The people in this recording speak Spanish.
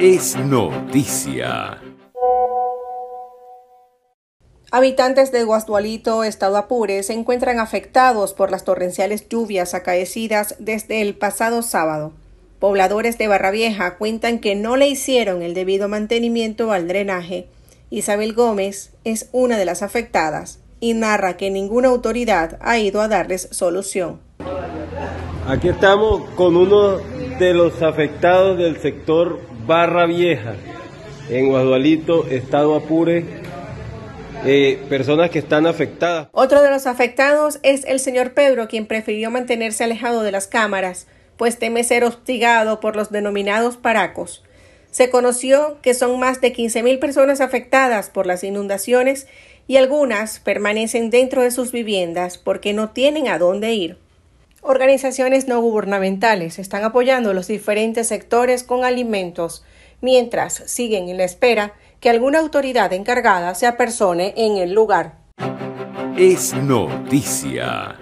es noticia. Habitantes de Guastualito, Estado Apure, se encuentran afectados por las torrenciales lluvias acaecidas desde el pasado sábado. Pobladores de Barravieja cuentan que no le hicieron el debido mantenimiento al drenaje. Isabel Gómez es una de las afectadas y narra que ninguna autoridad ha ido a darles solución. Aquí estamos con unos de los afectados del sector Barra Vieja, en Guadualito, Estado Apure, eh, personas que están afectadas. Otro de los afectados es el señor Pedro, quien prefirió mantenerse alejado de las cámaras, pues teme ser hostigado por los denominados paracos. Se conoció que son más de mil personas afectadas por las inundaciones y algunas permanecen dentro de sus viviendas porque no tienen a dónde ir. Organizaciones no gubernamentales están apoyando los diferentes sectores con alimentos, mientras siguen en la espera que alguna autoridad encargada se apersone en el lugar. Es noticia.